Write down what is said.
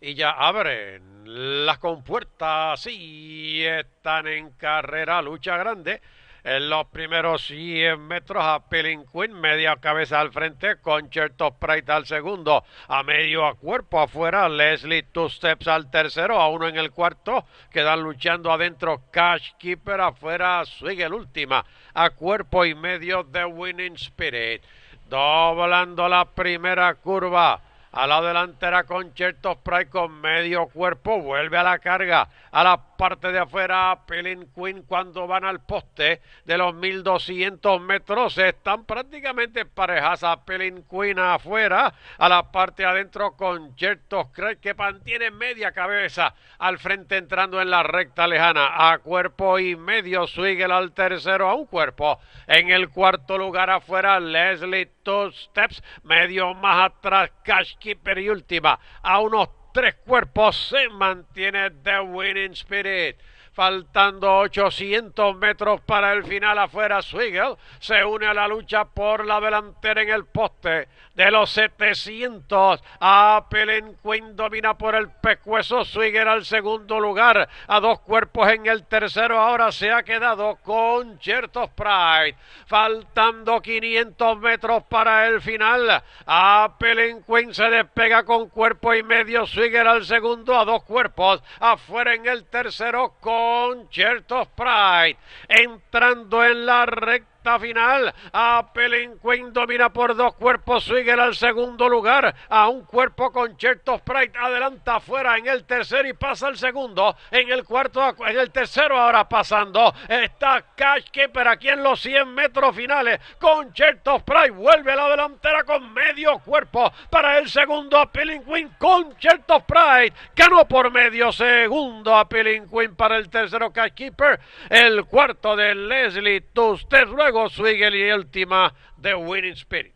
y ya abren las compuertas. y están en carrera, lucha grande. En los primeros 100 metros a Pelin Queen, media cabeza al frente, Concerto Sprite al segundo, a medio a cuerpo afuera, Leslie Two Steps al tercero, a uno en el cuarto, quedan luchando adentro, Cash Keeper afuera, sigue el última, a cuerpo y medio de Winning Spirit. Doblando la primera curva, a la delantera con Chertos Pride con medio cuerpo. Vuelve a la carga. A la parte de afuera. Pelin Queen cuando van al poste de los 1200 metros. Están prácticamente parejas a Pelin Queen afuera. A la parte adentro con Chertos Price que mantiene media cabeza. Al frente entrando en la recta lejana. A cuerpo y medio. Swigel al tercero a un cuerpo. En el cuarto lugar afuera. Leslie Two Steps. Medio más atrás. Cash per y última a unos tres cuerpos se mantiene The Winning Spirit. Faltando 800 metros para el final afuera, Swigel se une a la lucha por la delantera en el poste. De los 700, A Quinn domina por el pescuezo. Swigel al segundo lugar, a dos cuerpos en el tercero. Ahora se ha quedado con Chertos Pride. Faltando 500 metros para el final, A Quinn se despega con cuerpo y medio. Swigel al segundo, a dos cuerpos. Afuera en el tercero, con of Pride, entrando en la recta final. A pelinquin domina por dos cuerpos. Swigger al segundo lugar. A un cuerpo con Cherto Sprite. Adelanta afuera en el tercero y pasa al segundo. En el cuarto, en el tercero ahora pasando. Está Cash Keeper aquí en los 100 metros finales. Con Cherto Sprite vuelve a la delantera con medio cuerpo. Para el segundo a Pelencuén con Cherto Sprite. Ganó por medio segundo a pelinquin para el tercero Cash Keeper. El cuarto de Leslie usted luego luego y última de Winning Spirit.